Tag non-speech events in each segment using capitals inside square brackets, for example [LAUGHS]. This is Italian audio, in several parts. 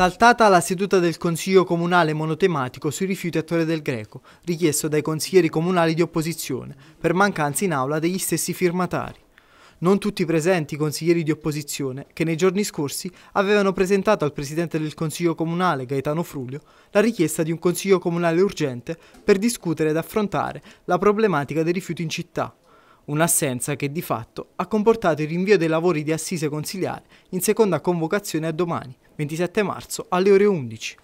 Saltata la seduta del Consiglio Comunale monotematico sui rifiuti a Torre del Greco, richiesto dai consiglieri comunali di opposizione, per mancanza in aula degli stessi firmatari. Non tutti presenti i consiglieri di opposizione, che nei giorni scorsi avevano presentato al Presidente del Consiglio Comunale, Gaetano Frulio, la richiesta di un Consiglio Comunale urgente per discutere ed affrontare la problematica dei rifiuti in città. Un'assenza che di fatto ha comportato il rinvio dei lavori di assise consiliare in seconda convocazione a domani, 27 marzo alle ore 11.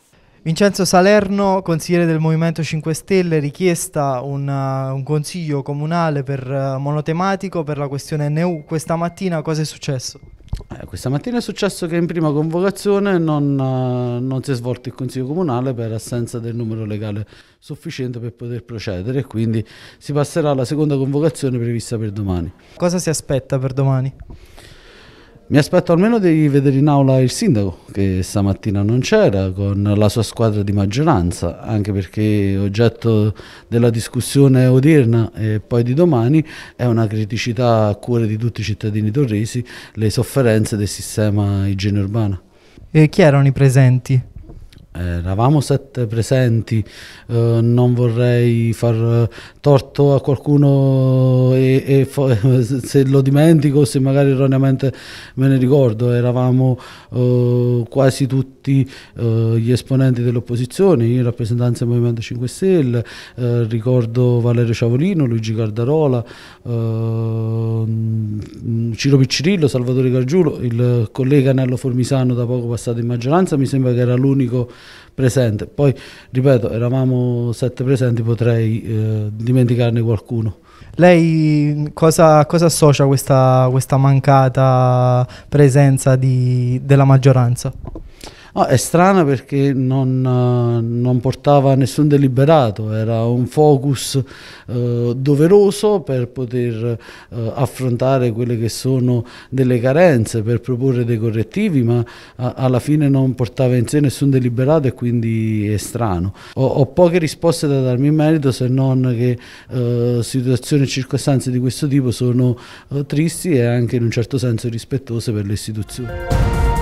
Vincenzo Salerno, consigliere del Movimento 5 Stelle, richiesta un, uh, un consiglio comunale per uh, monotematico per la questione NU. Questa mattina cosa è successo? Eh, questa mattina è successo che in prima convocazione non, uh, non, si è svolto il Consiglio Comunale per assenza del numero legale sufficiente per poter procedere e quindi si passerà alla seconda convocazione prevista per domani. Cosa si aspetta per domani? Mi aspetto almeno di vedere in aula il sindaco, che stamattina non c'era, con la sua squadra di maggioranza, anche perché oggetto della discussione odierna e poi di domani è una criticità a cuore di tutti i cittadini torresi, le sofferenze del sistema igiene urbana. E chi erano i presenti? eravamo sette presenti, eh, non vorrei far eh, torto a qualcuno e, e [LAUGHS] se lo dimentico, se magari erroneamente me ne ricordo, eravamo eh, quasi tutti eh, gli esponenti dell'opposizione, in rappresentanza del Movimento 5 Stelle, eh, ricordo Valerio Ciavolino, Luigi Cardarola, eh, Ciro Piccirillo, Salvatore Gargiulo, il collega Nello Formisano da poco passato in maggioranza, mi sembra che era l'unico presente. Poi, ripeto, eravamo sette presenti, potrei eh, dimenticarne qualcuno. Lei cosa, cosa associa questa, questa mancata presenza di, della maggioranza? No, è strana perché non, eh, non, portava nessun deliberato, era un focus eh, doveroso per poter eh, affrontare quelle che sono delle carenze, per proporre dei correttivi, ma a, eh, alla fine non portava in sé nessun deliberato e quindi è strano. Ho, ho poche risposte da darmi in merito se non che eh, situazioni e circostanze di questo tipo sono eh, tristi e anche in un certo senso rispettose per le istituzioni.